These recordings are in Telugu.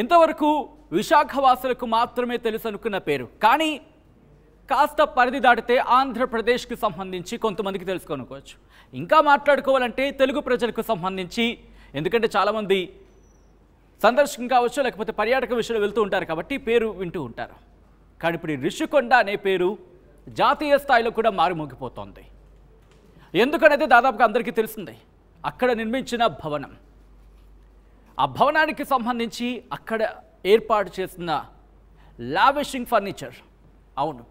ఇంతవరకు విశాఖవాసులకు మాత్రమే తెలుసు అనుకున్న పేరు కానీ కాస్త పరిధి దాటితే ఆంధ్రప్రదేశ్కి సంబంధించి కొంతమందికి తెలుసుకొనుకోవచ్చు ఇంకా మాట్లాడుకోవాలంటే తెలుగు ప్రజలకు సంబంధించి ఎందుకంటే చాలామంది సందర్శకం కావచ్చు లేకపోతే పర్యాటక విషయంలో వెళ్తూ ఉంటారు కాబట్టి పేరు వింటూ ఉంటారు కానీ ఇప్పుడు రిషికొండ అనే పేరు జాతీయ స్థాయిలో కూడా మారుమోగిపోతోంది ఎందుకనేది దాదాపుగా అందరికీ తెలిసిందే అక్కడ నిర్మించిన భవనం ఆ భవనానికి సంబంధించి అక్కడ ఏర్పాటు చేసిన లావిషింగ్ ఫర్నిచర్ అవును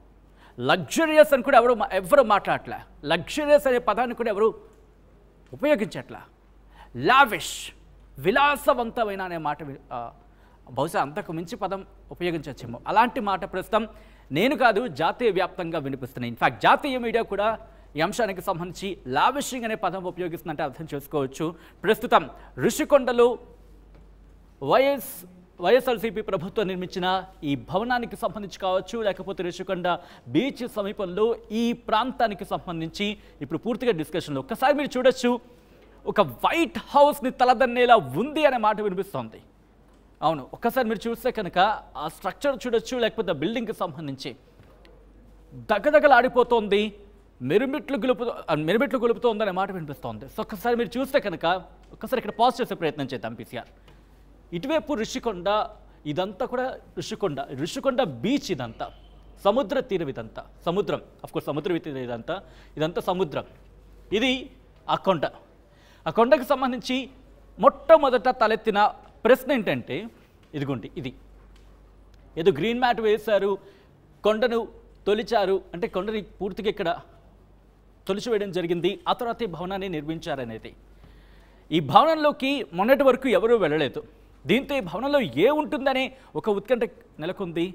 లగ్జరియస్ అని కూడా ఎవరు ఎవరు మాట్లాడలే లగ్జరియస్ అనే పదాన్ని కూడా ఎవరు ఉపయోగించట్లా లావిష్ విలాసవంతమైన అనే మాట బహుశా అంతకు మించి పదం ఉపయోగించవచ్చేమో అలాంటి మాట ప్రస్తుతం నేను కాదు జాతీయ వ్యాప్తంగా వినిపిస్తున్నాయి ఇన్ఫ్యాక్ట్ జాతీయ మీడియా కూడా ఈ అంశానికి సంబంధించి లావిషింగ్ అనే పదం ఉపయోగిస్తుందంటే అర్థం చేసుకోవచ్చు ప్రస్తుతం రుషికొండలు వైఎస్ వైఎస్ఆర్సీపీ ప్రభుత్వం నిర్మించిన ఈ భవనానికి సంబంధించి కావచ్చు లేకపోతే రేషుకొండ బీచ్ సమీపంలో ఈ ప్రాంతానికి సంబంధించి ఇప్పుడు పూర్తిగా డిస్కషన్లో ఒక్కసారి మీరు చూడొచ్చు ఒక వైట్ హౌస్ని తలదన్నేలా ఉంది అనే మాట వినిపిస్తోంది అవును ఒక్కసారి మీరు చూస్తే కనుక ఆ స్ట్రక్చర్ చూడొచ్చు లేకపోతే బిల్డింగ్కి సంబంధించి దగదగలాడిపోతోంది మెరుమిట్లు గొలుపు మెరుమిట్లు గొలుపుతోందనే మాట వినిపిస్తోంది సో ఒక్కసారి మీరు చూస్తే కనుక ఒక్కసారి ఇక్కడ పాజ్ చేసే ప్రయత్నం చేద్దాం పీసీఆర్ ఇటువైపు ఋషికొండ ఇదంతా కూడా ఋషికొండ ఋషికొండ బీచ్ ఇదంతా సముద్ర తీరం ఇదంతా సముద్రం అఫ్కోర్స్ సముద్ర తీరం ఇదంతా ఇదంతా సముద్రం ఇది ఆ కొండ ఆ కొండకు సంబంధించి మొట్టమొదట తలెత్తిన ప్రశ్న ఏంటంటే ఇదిగోండి ఇది ఏదో గ్రీన్ మ్యాట్ వేశారు కొండను తొలిచారు అంటే కొండని పూర్తిగా ఇక్కడ తొలిచివేయడం జరిగింది ఆ తర్వాత ఈ భవనాన్ని నిర్మించారనేది ఈ భవనంలోకి మొన్నటి వరకు ఎవరూ వెళ్ళలేదు దీంతో ఈ భవనంలో ఏ ఉంటుందనే ఒక ఉత్కంఠ నెలకొంది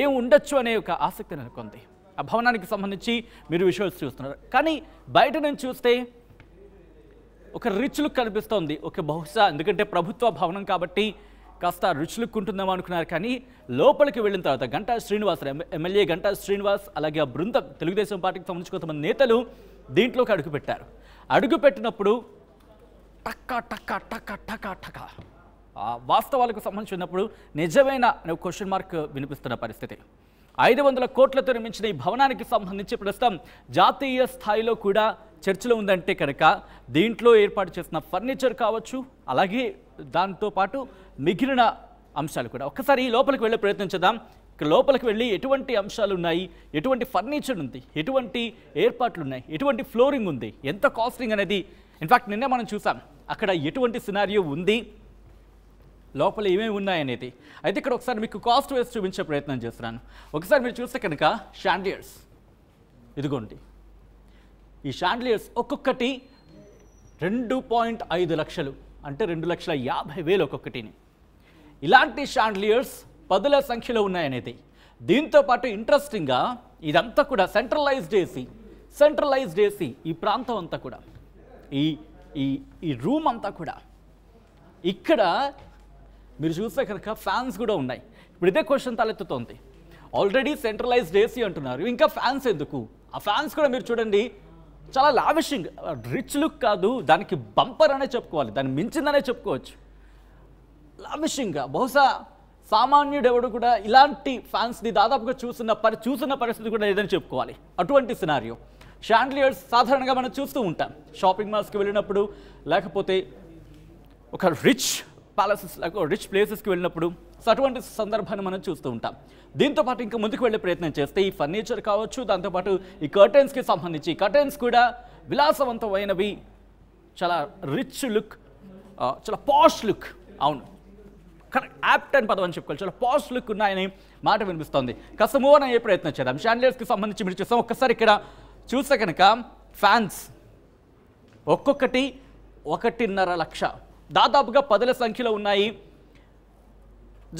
ఏం ఉండొచ్చు అనే ఒక ఆసక్తి నెలకొంది ఆ భవనానికి సంబంధించి మీరు విషయాలు చూస్తున్నారు కానీ బయట నుంచి చూస్తే ఒక రిచ్ లుక్ కనిపిస్తోంది ఒక బహుశా ఎందుకంటే ప్రభుత్వ భవనం కాబట్టి కాస్త రిచ్ లుక్ ఉంటుందేమో అనుకున్నారు కానీ లోపలికి వెళ్ళిన తర్వాత గంటా శ్రీనివాస్ ఎమ్మెల్యే గంటా శ్రీనివాస్ అలాగే ఆ బృందం తెలుగుదేశం పార్టీకి సంబంధించి కొంతమంది నేతలు దీంట్లోకి అడుగుపెట్టారు అడుగుపెట్టినప్పుడు టక్క టక్క టక్క టక టక్క వాస్తవాలకు సంబంధించినప్పుడు నిజమైన క్వశ్చన్ మార్క్ వినిపిస్తున్న పరిస్థితి ఐదు వందల కోట్లతో నిర్మించిన ఈ భవనానికి సంబంధించి ప్రస్తుతం జాతీయ స్థాయిలో కూడా చర్చలో ఉందంటే కనుక దీంట్లో ఏర్పాటు చేసిన ఫర్నిచర్ కావచ్చు అలాగే దాంతో పాటు మిగిలిన అంశాలు కూడా ఒక్కసారి ఈ లోపలికి వెళ్ళే ఇక్కడ లోపలికి వెళ్ళి ఎటువంటి అంశాలు ఉన్నాయి ఎటువంటి ఫర్నిచర్ ఉంది ఎటువంటి ఏర్పాట్లు ఉన్నాయి ఎటువంటి ఫ్లోరింగ్ ఉంది ఎంత కాస్టింగ్ అనేది ఇన్ఫాక్ట్ నిన్నే మనం చూసాం అక్కడ ఎటువంటి సినారియో ఉంది లోపల ఏమేమి ఉన్నాయనేది అయితే ఇక్కడ ఒకసారి మీకు కాస్ట్ వేసి చూపించే ప్రయత్నం చేస్తున్నాను ఒకసారి మీరు చూస్తే కనుక షాండ్లియర్స్ ఇదిగోండి ఈ షాండ్లియర్స్ ఒక్కొక్కటి రెండు పాయింట్ ఐదు లక్షలు అంటే రెండు లక్షల యాభై వేలు ఒక్కొక్కటిని ఇలాంటి షాండ్లియర్స్ పదుల సంఖ్యలో ఉన్నాయనేది దీంతోపాటు ఇంట్రెస్టింగ్గా ఇదంతా కూడా సెంట్రలైజ్డ్ ఏసీ సెంట్రలైజ్డ్ ఏసీ ఈ ప్రాంతం అంతా కూడా ఈ ఈ ఈ రూమ్ అంతా కూడా ఇక్కడ మీరు చూస్తే కనుక ఫ్యాన్స్ కూడా ఉన్నాయి ఇప్పుడు ఇదే క్వశ్చన్ తలెత్తుతోంది ఆల్రెడీ సెంట్రలైజ్డ్ ఏసీ అంటున్నారు ఇంకా ఫ్యాన్స్ ఎందుకు ఆ ఫ్యాన్స్ కూడా మీరు చూడండి చాలా లావిషింగ్ రిచ్ లుక్ కాదు దానికి బంపర్ అనే చెప్పుకోవాలి దాన్ని మించిందనే చెప్పుకోవచ్చు లావిషింగ్గా బహుశా సామాన్యుడు ఎవడు కూడా ఇలాంటి ఫ్యాన్స్ని దాదాపుగా చూసిన పరి చూసిన పరిస్థితి కూడా లేదని చెప్పుకోవాలి అటువంటి సినారియో షాండ్లియర్స్ సాధారణంగా మనం చూస్తూ ఉంటాం షాపింగ్ మాల్స్కి వెళ్ళినప్పుడు లేకపోతే ఒక రిచ్ ప్యాలెసెస్ రిచ్ ప్లేసెస్కి వెళ్ళినప్పుడు సో అటువంటి సందర్భాన్ని మనం చూస్తూ ఉంటాం దీంతోపాటు ఇంకా ముందుకు వెళ్ళే ప్రయత్నం చేస్తే ఈ ఫర్నిచర్ కావచ్చు దాంతోపాటు ఈ కర్టెన్స్కి సంబంధించి కర్టెన్స్ కూడా విలాసవంతమైనవి చాలా రిచ్ లుక్ చాలా పాష్ లుక్ అవును యాప్ట్ అని పదం అని చెప్పుకోవాలి చాలా పాష్ లుక్ ఉన్నాయని మాట వినిపిస్తోంది కాస్త అని అయ్యే ప్రయత్నం చేద్దాం షాండ్లియర్స్కి సంబంధించి మీరు చూస్తాం ఒక్కసారి ఇక్కడ చూస్తే కనుక ఫ్యాన్స్ ఒక్కొక్కటి ఒకటిన్నర లక్ష దాదాపుగా పదుల సంఖ్యలో ఉన్నాయి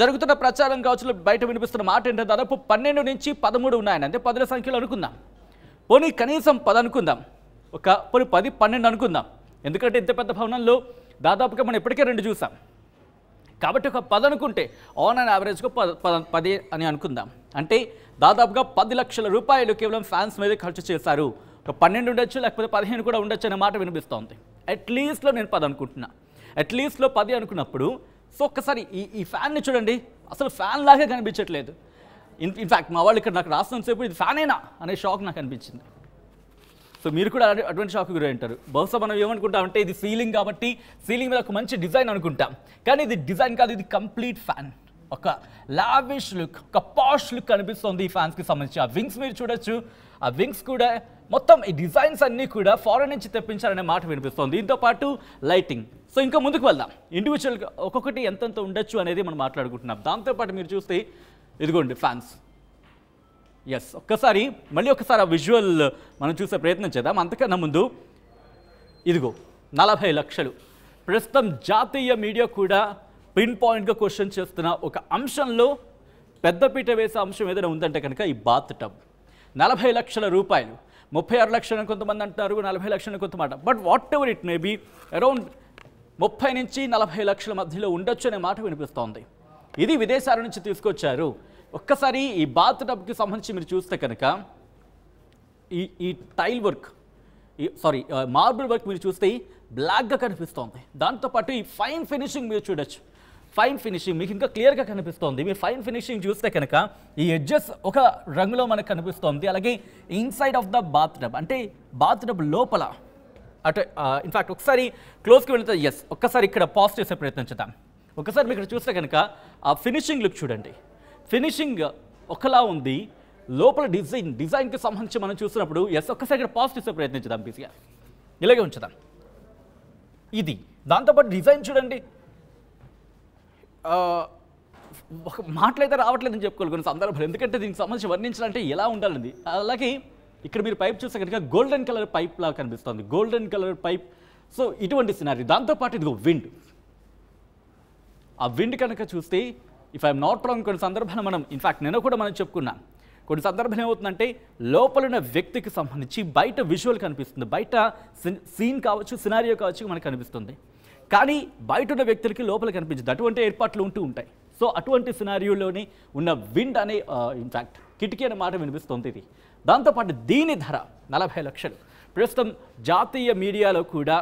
జరుగుతున్న ప్రచారం కావచ్చు బయట వినిపిస్తున్న మాట ఏంటంటే దాదాపు పన్నెండు నుంచి పదమూడు ఉన్నాయని అంటే పదుల సంఖ్యలో అనుకుందాం పోనీ కనీసం పది అనుకుందాం ఒక పోనీ పది పన్నెండు అనుకుందాం ఎందుకంటే ఇంత పెద్ద భవనంలో దాదాపుగా మనం ఇప్పటికే రెండు చూసాం కాబట్టి ఒక పది అనుకుంటే ఆన్ అండ్ యావరేజ్గా పద పది అని అనుకుందాం అంటే దాదాపుగా పది లక్షల రూపాయలు కేవలం ఫ్యాన్స్ మీద ఖర్చు చేశారు ఒక పన్నెండు ఉండొచ్చు లేకపోతే పదిహేను కూడా ఉండొచ్చు అనే మాట వినిపిస్తోంది అట్లీస్ట్లో నేను పది అనుకుంటున్నాను అట్లీస్ట్లో పది అనుకున్నప్పుడు సో ఒక్కసారి ఈ ఈ ఫ్యాన్ని చూడండి అసలు ఫ్యాన్ లాగే కనిపించట్లేదు ఇన్ ఇన్ఫ్యాక్ట్ మా వాళ్ళు ఇక్కడ నాకు రాస్తున్నసేపు ఇది ఫ్యానేనా అనే షాక్ నాకు అనిపించింది సో మీరు కూడా అటువంటి షాక్ గురి అంటారు బహుశా మనం అంటే ఇది సీలింగ్ కాబట్టి సీలింగ్ మీద ఒక మంచి డిజైన్ అనుకుంటాం కానీ ఇది డిజైన్ కాదు ఇది కంప్లీట్ ఫ్యాన్ ఒక లావిష్ లుక్ ఒక పాష్ లుక్ కనిపిస్తుంది ఈ ఫ్యాన్స్కి సంబంధించి ఆ వింగ్స్ మీరు చూడొచ్చు ఆ వింగ్స్ కూడా మొత్తం ఈ డిజైన్స్ అన్నీ కూడా ఫారెన్ నుంచి తెప్పించారనే మాట వినిపిస్తోంది దీంతో పాటు లైటింగ్ సో ఇంకా ముందుకు వెళ్దాం ఇండివిజువల్గా ఒక్కొక్కటి ఎంతెంత ఉండొచ్చు అనేది మనం మాట్లాడుకుంటున్నాం దాంతోపాటు మీరు చూస్తే ఇదిగోండి ఫ్యాన్స్ ఎస్ ఒక్కసారి మళ్ళీ ఒక్కసారి ఆ విజువల్ మనం చూసే ప్రయత్నం చేద్దాం అంతకన్నా ముందు ఇదిగో నలభై లక్షలు ప్రస్తుతం జాతీయ మీడియా కూడా పిన్ పాయింట్గా క్వశ్చన్ చేస్తున్న ఒక అంశంలో పెద్దపీట వేసే అంశం ఏదైనా ఉందంటే కనుక ఈ బాత్ టబ్ నలభై లక్షల రూపాయలు ముప్పై ఆరు లక్షలు కొంతమంది అంటున్నారు నలభై లక్షలు కొంతమాట but whatever it may be around ముప్పై నుంచి నలభై లక్షల మధ్యలో ఉండొచ్చు అనే మాట వినిపిస్తోంది ఇది విదేశాల నుంచి తీసుకొచ్చారు ఒక్కసారి ఈ బాత్ టబ్కి సంబంధించి మీరు చూస్తే కనుక ఈ ఈ tile work sorry marble work మీరు చూస్తే బ్లాక్గా కనిపిస్తోంది దాంతోపాటు ఈ ఫైన్ ఫినిషింగ్ మీరు చూడొచ్చు ఫైన్ ఫినిషింగ్ మీకు ఇంకా క్లియర్గా కనిపిస్తోంది మీరు ఫైన్ ఫినిషింగ్ చూస్తే కనుక ఈ ఎడ్జెస్ ఒక రంగులో మనకు కనిపిస్తోంది అలాగే inside of the bathtub అంటే బాత్ టబ్ లోపల అటు ఇన్ఫ్యాక్ట్ ఒకసారి క్లోజ్కి వెళితే ఎస్ ఒక్కసారి ఇక్కడ పాజ్ చేసే ప్రయత్నం చేద్దాం ఒకసారి మీరు ఇక్కడ చూస్తే కనుక ఆ ఫినిషింగ్ లుక్ చూడండి ఫినిషింగ్ ఒకలా ఉంది లోపల డిజైన్ డిజైన్కి సంబంధించి మనం చూసినప్పుడు ఎస్ ఒక్కసారి ఇక్కడ పాజ్ చేసే ప్రయత్నం చేద్దాం ఇలాగే ఉంచుదాం ఇది దాంతోపాటు డిజైన్ చూడండి ఒక మాటలైతే రావట్లేదని చెప్పుకోవాలి కొన్ని సందర్భాలు ఎందుకంటే దీనికి సంబంధించి వర్ణించాలంటే ఎలా ఉండాలండి అలాగే ఇక్కడ మీరు పైప్ చూస్తే కనుక గోల్డెన్ కలర్ పైప్ లాగా కనిపిస్తుంది గోల్డెన్ కలర్ పైప్ సో ఇటువంటి సినారీ దాంతోపాటు ఇదిగో విండ్ ఆ విండ్ కనుక చూస్తే ఇఫ్ ఐఎమ్ నాట్ రాంగ్ కొన్ని సందర్భాలు మనం ఇన్ఫ్యాక్ట్ నేను కూడా మనం చెప్పుకున్నాను కొన్ని సందర్భం ఏమవుతుందంటే లోపల ఉన్న వ్యక్తికి సంబంధించి బయట విజువల్ కనిపిస్తుంది బయట సీన్ కావచ్చు సినారియో కావచ్చు మనకు కనిపిస్తుంది కానీ బయట ఉన్న వ్యక్తులకి లోపల కనిపించదు అటువంటి ఏర్పాట్లు ఉంటూ ఉంటాయి సో అటువంటి సినారియోలోని ఉన్న విండ్ అనే ఇన్ఫ్యాక్ట్ కిటికీ అనే మాట వినిపిస్తుంది ఇది దాంతోపాటు దీని ధర నలభై లక్షలు ప్రస్తుతం జాతీయ మీడియాలో కూడా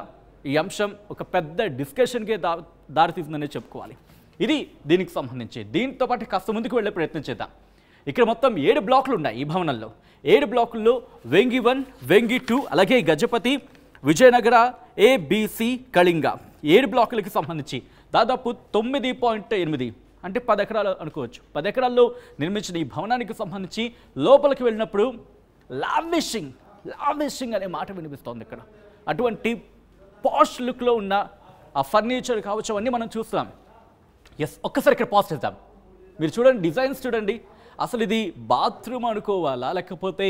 ఈ అంశం ఒక పెద్ద డిస్కషన్కే దా దారితీసిందనే చెప్పుకోవాలి ఇది దీనికి సంబంధించి దీంతో పాటు కాస్త ముందుకు వెళ్ళే ప్రయత్నం చేద్దాం ఇక్కడ మొత్తం ఏడు బ్లాక్లు ఉన్నాయి ఈ భవనంలో ఏడు బ్లాకుల్లో వెంగి వన్ వెంగి టూ అలాగే గజపతి విజయనగర ఏబిసి కళింగ ఏడు బ్లాకులకు సంబంధించి దాదాపు తొమ్మిది పాయింట్ ఎనిమిది అంటే పది ఎకరాలు అనుకోవచ్చు పది ఎకరాల్లో నిర్మించిన ఈ భవనానికి సంబంధించి లోపలికి వెళ్ళినప్పుడు లావిషింగ్ లావిషింగ్ అనే మాట వినిపిస్తోంది ఇక్కడ అటువంటి పాష్ లుక్లో ఉన్న ఆ ఫర్నిచర్ కావచ్చు అవన్నీ మనం చూస్తాం ఎస్ ఒక్కసారి ఇక్కడ పాస్ చేద్దాం మీరు చూడండి డిజైన్స్ చూడండి అసలు ఇది బాత్రూమ్ అనుకోవాలా లేకపోతే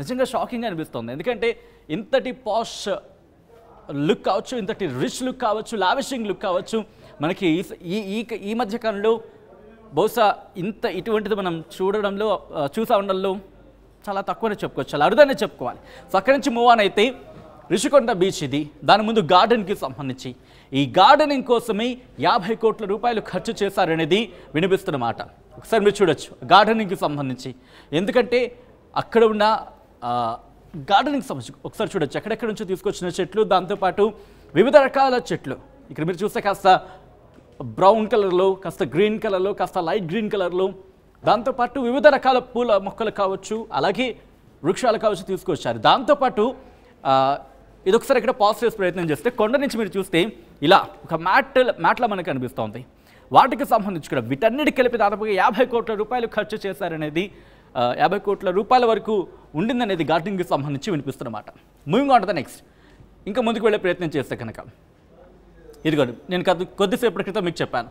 నిజంగా షాకింగ్ అనిపిస్తుంది ఎందుకంటే ఇంతటి పాష్ లుక్ కావచ్చు ఇంతటి రిచ్ లుక్ కావచ్చు లావిషింగ్ లుక్ కావచ్చు మనకి ఈ ఈ ఈ మధ్యకాలంలో బహుశా ఇంత ఇటువంటిది మనం చూడడంలో చూసా ఉండడంలో చాలా తక్కువనే చెప్పుకోవచ్చు చాలా అరుదనే చెప్పుకోవాలి సో అక్కడి నుంచి మూవ్ ఆన్ అయితే రిషికొండ బీచ్ ఇది దాని ముందు గార్డెన్కి సంబంధించి ఈ గార్డెనింగ్ కోసమే యాభై కోట్ల రూపాయలు ఖర్చు చేశారనేది వినిపిస్తున్నమాట ఒకసారి మీరు చూడొచ్చు గార్డెనింగ్కి సంబంధించి ఎందుకంటే అక్కడ ఉన్న గార్డెనింగ్ సమస్య ఒకసారి చూడొచ్చు ఎక్కడెక్కడ నుంచి తీసుకొచ్చిన చెట్లు దాంతోపాటు వివిధ రకాల చెట్లు ఇక్కడ మీరు చూస్తే కాస్త బ్రౌన్ కలర్లో కాస్త గ్రీన్ కలర్లో కాస్త లైట్ గ్రీన్ కలర్లో దాంతోపాటు వివిధ రకాల పూల మొక్కలు కావచ్చు అలాగే వృక్షాలు కావచ్చు తీసుకొచ్చారు దాంతోపాటు ఇది ఒకసారి ఇక్కడ పాజ్ చేసే ప్రయత్నం చేస్తే కొండ నుంచి మీరు చూస్తే ఇలా ఒక మ్యాట్ మ్యాట్లా మనకు అనిపిస్తోంది వాటికి సంబంధించి కూడా వీటన్నిటి కలిపి దాదాపుగా యాభై కోట్ల రూపాయలు ఖర్చు చేశారనేది యాభై కోట్ల రూపాయల వరకు ఉండిందనేది గార్డెనింగ్కి సంబంధించి వినిపిస్తున్నమాట మూవింగ్ ఆన్ ద నెక్స్ట్ ఇంకా ముందుకు వెళ్ళే ప్రయత్నం చేస్తే కనుక ఇదిగోండి నేను కొద్దిసేపటి క్రితం మీకు చెప్పాను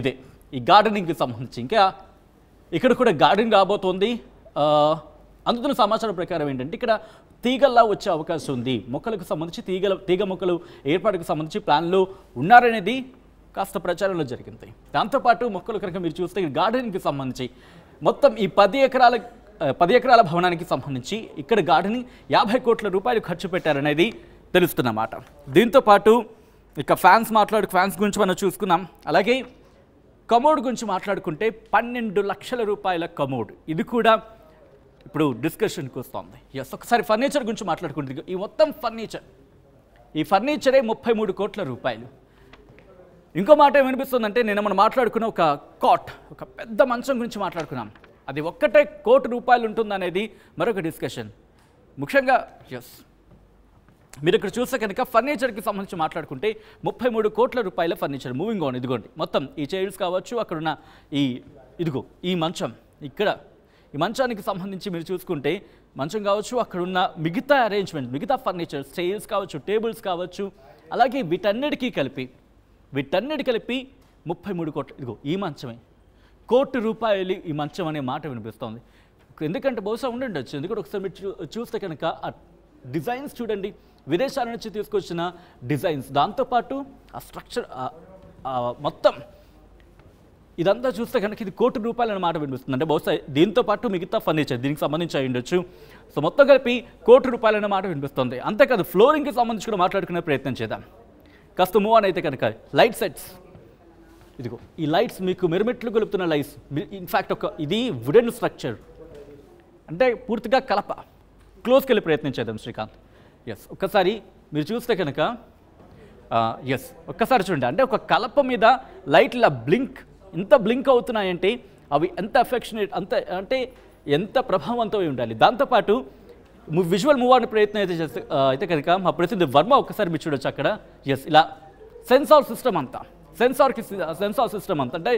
ఇదే ఈ గార్డెనింగ్కి సంబంధించి ఇంకా ఇక్కడ కూడా గార్డెనింగ్ రాబోతోంది అందుతున్న సమాచారం ప్రకారం ఏంటంటే ఇక్కడ తీగల్లా వచ్చే అవకాశం ఉంది మొక్కలకు సంబంధించి తీగల తీగ మొక్కలు ఏర్పాటుకు సంబంధించి ప్లాన్లు ఉన్నారనేది కాస్త ప్రచారంలో జరిగింది దాంతోపాటు మొక్కలు కనుక మీరు చూస్తే గార్డెనింగ్కి సంబంధించి మొత్తం ఈ పది ఎకరాల పది ఎకరాల భవనానికి సంబంధించి ఇక్కడ గార్డెన్ యాభై కోట్ల రూపాయలు ఖర్చు పెట్టారనేది తెలుస్తున్నమాట దీంతోపాటు ఇక ఫ్యాన్స్ మాట్లాడు ఫ్యాన్స్ గురించి మనం చూసుకున్నాం అలాగే కమోడ్ గురించి మాట్లాడుకుంటే పన్నెండు లక్షల రూపాయల కమోడ్ ఇది కూడా ఇప్పుడు డిస్కషన్కి వస్తుంది ఎస్ ఒకసారి ఫర్నిచర్ గురించి మాట్లాడుకుంటుంది ఈ మొత్తం ఫర్నిచర్ ఈ ఫర్నిచరే ముప్పై మూడు కోట్ల రూపాయలు ఇంకో మాట ఏమనిపిస్తుందంటే నేను మనం మాట్లాడుకున్న ఒక కోట్ ఒక పెద్ద మంచం గురించి మాట్లాడుకున్నాం అది ఒక్కటే కోటి రూపాయలు ఉంటుందనేది మరొక డిస్కషన్ ముఖ్యంగా ఎస్ మీరు ఇక్కడ చూస్తే కనుక ఫర్నిచర్కి సంబంధించి మాట్లాడుకుంటే ముప్పై మూడు కోట్ల రూపాయల ఫర్నిచర్ మూవింగ్ ఆన్ ఇదిగోండి మొత్తం ఈ చైర్స్ కావచ్చు అక్కడున్న ఈ ఇదిగో ఈ మంచం ఇక్కడ ఈ మంచానికి సంబంధించి మీరు చూసుకుంటే మంచం కావచ్చు అక్కడున్న మిగతా అరేంజ్మెంట్ మిగతా ఫర్నిచర్ చైర్స్ కావచ్చు టేబుల్స్ కావచ్చు అలాగే వీటన్నిటికీ కలిపి వీటన్నిటి కలిపి ముప్పై మూడు కోట్లు ఇదిగో ఈ మంచమే కోటి రూపాయలు ఈ మంచం అనే మాట వినిపిస్తోంది ఎందుకంటే బహుశా ఉండుండొచ్చు ఎందుకంటే ఒకసారి మీరు చూస్తే కనుక ఆ డిజైన్స్ చూడండి విదేశాల నుంచి తీసుకొచ్చిన డిజైన్స్ దాంతోపాటు ఆ స్ట్రక్చర్ మొత్తం ఇదంతా చూస్తే కనుక ఇది కోటి రూపాయలు అనే మాట వినిపిస్తుంది అంటే బహుశా దీంతో పాటు మిగతా ఫర్నిచర్ దీనికి సంబంధించి అయి ఉండొచ్చు సో మొత్తం కలిపి కోటి రూపాయలు అనే మాట వినిపిస్తుంది అంతేకాదు ఫ్లోరింగ్కి సంబంధించి కూడా మాట్లాడుకునే ప్రయత్నం చేద్దాం కాస్త మూవ్ ఆన్ అయితే కనుక లైట్ సెట్స్ ఇదిగో ఈ లైట్స్ మీకు మెరుమెట్లు గొలుపుతున్న లైట్స్ ఇన్ఫ్యాక్ట్ ఒక ఇది వుడెన్ స్ట్రక్చర్ అంటే పూర్తిగా కలప క్లోజ్కి వెళ్ళి ప్రయత్నం చేద్దాం శ్రీకాంత్ ఎస్ ఒక్కసారి మీరు చూస్తే కనుక ఎస్ ఒక్కసారి చూడండి అంటే ఒక కలప మీద లైట్ల బ్లింక్ ఎంత బ్లింక్ అవుతున్నాయంటే అవి ఎంత అఫెక్షనేట్ అంత అంటే ఎంత ప్రభావవంతమై ఉండాలి దాంతోపాటు విజువల్ మూవ్ అనే ప్రయత్నం అయితే చేస్తే అయితే కనుక మా ప్రసిద్ధి వర్మ ఒక్కసారి మీరు చూడొచ్చు అక్కడ ఎస్ ఇలా సెన్సార్ సిస్టమ్ అంతా సెన్సార్కి సెన్సార్ సిస్టమ్ అంతా అంటే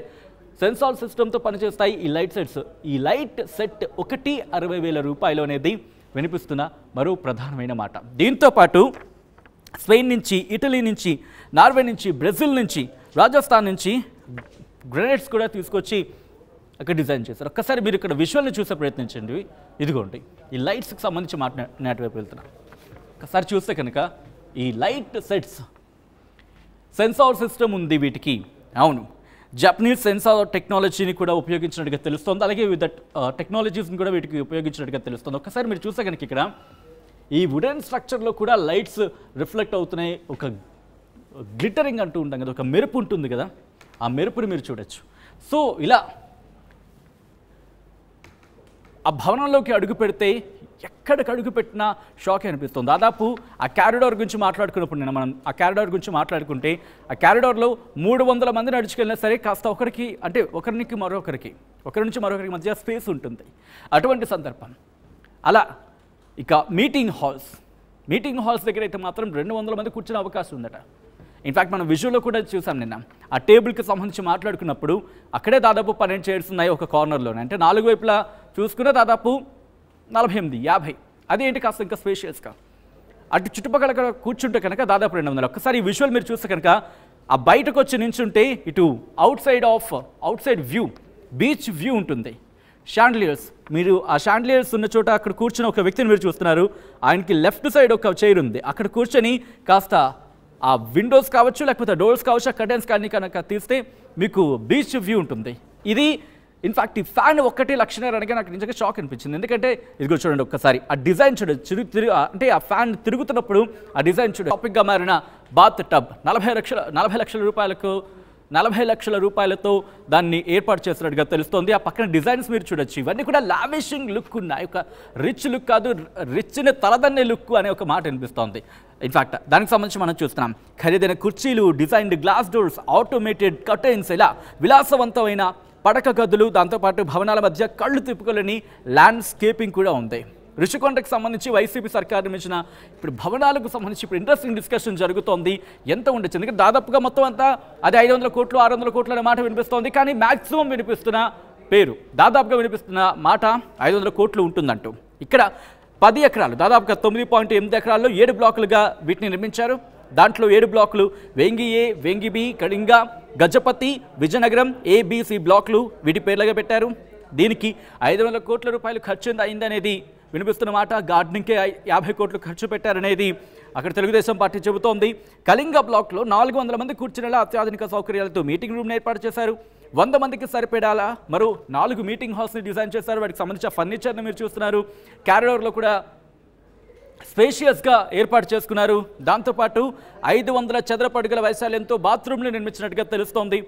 సెన్సార్ సిస్టమ్తో పనిచేస్తాయి ఈ లైట్ సెట్స్ ఈ లైట్ సెట్ ఒకటి అరవై వేల రూపాయలు అనేది వినిపిస్తున్న మరో ప్రధానమైన మాట దీంతోపాటు స్పెయిన్ నుంచి ఇటలీ నుంచి నార్వే నుంచి బ్రెజిల్ నుంచి రాజస్థాన్ నుంచి గ్రెనేడ్స్ కూడా తీసుకొచ్చి అక్కడ డిజైన్ చేశారు ఒక్కసారి మీరు ఇక్కడ విజువల్ని చూసే ప్రయత్నించండి ఇదిగోండి ఈ లైట్స్కి సంబంధించి మాట్లాడినట్టు వైపు వెళ్తున్నా ఒకసారి చూస్తే కనుక ఈ లైట్ సెట్స్ సెన్సార్ సిస్టమ్ ఉంది వీటికి అవును జపనీస్ సెన్సార్ టెక్నాలజీని కూడా ఉపయోగించినట్టుగా తెలుస్తుంది అలాగే వివిధ టెక్నాలజీస్ని కూడా వీటికి ఉపయోగించినట్టుగా తెలుస్తుంది ఒకసారి మీరు చూస్తే కనుక ఇక్కడ ఈ వుడెన్ స్ట్రక్చర్లో కూడా లైట్స్ రిఫ్లెక్ట్ అవుతున్నాయి ఒక గ్లిటరింగ్ అంటూ ఉంటాం కదా ఒక మెరుపు ఉంటుంది కదా ఆ మెరుపుని మీరు చూడొచ్చు సో ఇలా ఆ భవనంలోకి అడుగు పెడితే ఎక్కడికి అడుగు పెట్టినా షాక్ అనిపిస్తుంది దాదాపు ఆ క్యారిడార్ గురించి మాట్లాడుకున్నప్పుడు నేను మనం ఆ క్యారిడార్ గురించి మాట్లాడుకుంటే ఆ క్యారిడార్లో మూడు వందల మంది నడుచుకెళ్ళినా సరే కాస్త ఒకరికి అంటే ఒకరికి మరొకరికి ఒకరి నుంచి మరొకరికి మధ్య స్పేస్ ఉంటుంది అటువంటి సందర్భం అలా ఇక మీటింగ్ హాల్స్ మీటింగ్ హాల్స్ దగ్గర అయితే మాత్రం రెండు వందల మంది కూర్చునే అవకాశం ఉందట ఇన్ఫ్యాక్ట్ మనం విజువల్లో కూడా చూసాం నిన్న ఆ టేబుల్కి సంబంధించి మాట్లాడుకున్నప్పుడు అక్కడే దాదాపు పన్నెండు చైర్స్ ఉన్నాయి ఒక కార్నర్లోనే అంటే నాలుగు వైపులా చూసుకున్న దాదాపు నలభై ఎనిమిది యాభై అదేంటి కాస్త ఇంకా స్పేషియస్గా అటు చుట్టుపక్కల కూర్చుంటే కనుక దాదాపు రెండు వందలు ఒక్కసారి ఈ విజువల్ మీరు చూస్తే కనుక ఆ బయటకు వచ్చి నించుంటే ఇటు outside of outside view beach view ఉంటుంది షాండ్లియర్స్ మీరు ఆ షాండ్లియర్స్ ఉన్న చోట అక్కడ కూర్చుని ఒక వ్యక్తిని మీరు చూస్తున్నారు ఆయనకి లెఫ్ట్ సైడ్ ఒక చైర్ ఉంది అక్కడ కూర్చొని కాస్త ఆ విండోస్ కావచ్చు లేకపోతే డోర్స్ కావచ్చు కర్టెన్స్ కానీ కనుక తీస్తే మీకు బీచ్ వ్యూ ఉంటుంది ఇది ఇన్ఫ్యాక్ట్ ఈ ఫ్యాన్ ఒక్కటే లక్షణం అనగా నాకు నిజంగా షాక్ అనిపించింది ఎందుకంటే ఇదిగో చూడండి ఒక్కసారి ఆ డిజైన్ చూడండి చిరు తిరుగు అంటే ఆ ఫ్యాన్ తిరుగుతున్నప్పుడు ఆ డిజైన్ చూడండి టాపిక్గా మారిన బాత్ టబ్ నలభై లక్షల నలభై లక్షల రూపాయలకు నలభై లక్షల రూపాయలతో దాన్ని ఏర్పాటు చేస్తున్నట్టుగా తెలుస్తోంది ఆ పక్కన డిజైన్స్ మీరు చూడొచ్చు ఇవన్నీ కూడా లావిషింగ్ లుక్ ఉన్నాయి ఒక రిచ్ లుక్ కాదు రిచ్ని తలదన్నే లుక్ అనే ఒక మాట అనిపిస్తోంది ఇన్ఫ్యాక్ట్ దానికి సంబంధించి మనం చూస్తున్నాం ఖరీదైన కుర్చీలు designed glass doors automated curtains ఇలా విలాసవంతమైన పడక గదులు దాంతోపాటు భవనాల మధ్య కళ్ళు తిప్పుకోలేని ల్యాండ్స్కేపింగ్ కూడా ఉంది రుషికొండకు సంబంధించి వైసీపీ సర్కార్ నిర్మించిన ఇప్పుడు భవనాలకు సంబంధించి ఇప్పుడు ఇంట్రెస్టింగ్ డిస్కషన్ జరుగుతోంది ఎంత ఉండొచ్చు ఎందుకంటే దాదాపుగా మొత్తం అంతా అది ఐదు వందల కోట్లు ఆరు వందల కోట్లు అనే మాట వినిపిస్తోంది కానీ మ్యాక్సిమం వినిపిస్తున్న పేరు దాదాపుగా వినిపిస్తున్న మాట ఐదు వందల కోట్లు ఉంటుందంటూ ఇక్కడ పది ఎకరాలు దాదాపుగా తొమ్మిది పాయింట్ ఎనిమిది ఎకరాల్లో ఏడు బ్లాకులుగా వీటిని నిర్మించారు దాంట్లో ఏడు బ్లాకులు Vengi A Vengi B Kalinga Gajapati Vizianagaram ABC బ్లాకులు వీటి పేర్లుగా పెట్టారు దీనికి ఐదు వందల కోట్ల రూపాయలు ఖర్చు అయిందనేది వినిపిస్తున్న మాట గార్డెనింగ్కే యాభై కోట్లు ఖర్చు పెట్టారనేది అక్కడ తెలుగుదేశం పార్టీ చెబుతోంది కళింగ బ్లాక్లో నాలుగు వందల మంది కూర్చునేలా అత్యాధునిక సౌకర్యాలతో మీటింగ్ రూమ్ను ఏర్పాటు చేశారు వంద మందికి సరిపడాలా మరో నాలుగు మీటింగ్ హాల్స్ని డిజైన్ చేశారు వాటికి సంబంధించిన ఫర్నిచర్ని మీరు చూస్తున్నారు క్యారిడోర్లో కూడా స్పేషియస్గా ఏర్పాటు చేసుకున్నారు దాంతోపాటు ఐదు వందల చదరపడుగల వైశాల్యంతో బాత్రూంలు నిర్మించినట్టుగా తెలుస్తోంది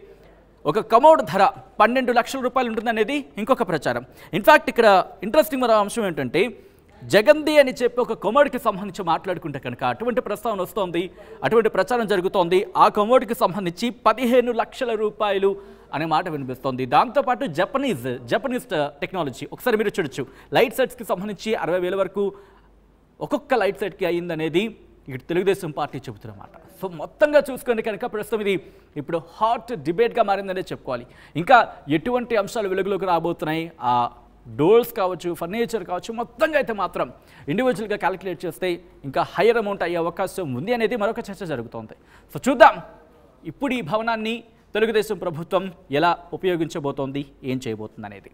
ఒక కమోడ్ ధర పన్నెండు లక్షల రూపాయలు ఉంటుందనేది ఇంకొక ప్రచారం ఇన్ఫ్యాక్ట్ ఇక్కడ ఇంట్రెస్టింగ్ మరో అంశం ఏంటంటే జగంది అని చెప్పి ఒక కొమోడికి సంబంధించి మాట్లాడుకుంటే కనుక అటువంటి ప్రస్తావన వస్తోంది అటువంటి ప్రచారం జరుగుతోంది ఆ కొమోడికి సంబంధించి పదిహేను లక్షల రూపాయలు అనే మాట వినిపిస్తోంది దాంతోపాటు జపనీస్ జపనీస్ టెక్నాలజీ ఒకసారి మీరు చూడొచ్చు లైట్ సెట్స్కి సంబంధించి అరవై వేల వరకు ఒక్కొక్క లైట్ సెట్కి అయ్యిందనేది ఇటు తెలుగుదేశం పార్టీ చెబుతున్నమాట సో మొత్తంగా చూసుకోండి కనుక ప్రస్తుతం ఇది ఇప్పుడు హాట్ డిబేట్గా మారిందనే చెప్పుకోవాలి ఇంకా ఎటువంటి అంశాలు వెలుగులోకి రాబోతున్నాయి ఆ డోర్స్ కావచ్చు ఫర్నిచర్ కావచ్చు మొత్తంగా అయితే మాత్రం ఇండివిజువల్గా క్యాలిక్యులేట్ చేస్తే ఇంకా హైయర్ అమౌంట్ అయ్యే అవకాశం ఉంది అనేది మరొక చర్చ జరుగుతోంది సో చూద్దాం ఇప్పుడు ఈ భవనాన్ని తెలుగుదేశం ప్రభుత్వం ఎలా ఉపయోగించబోతోంది ఏం చేయబోతుంది అనేది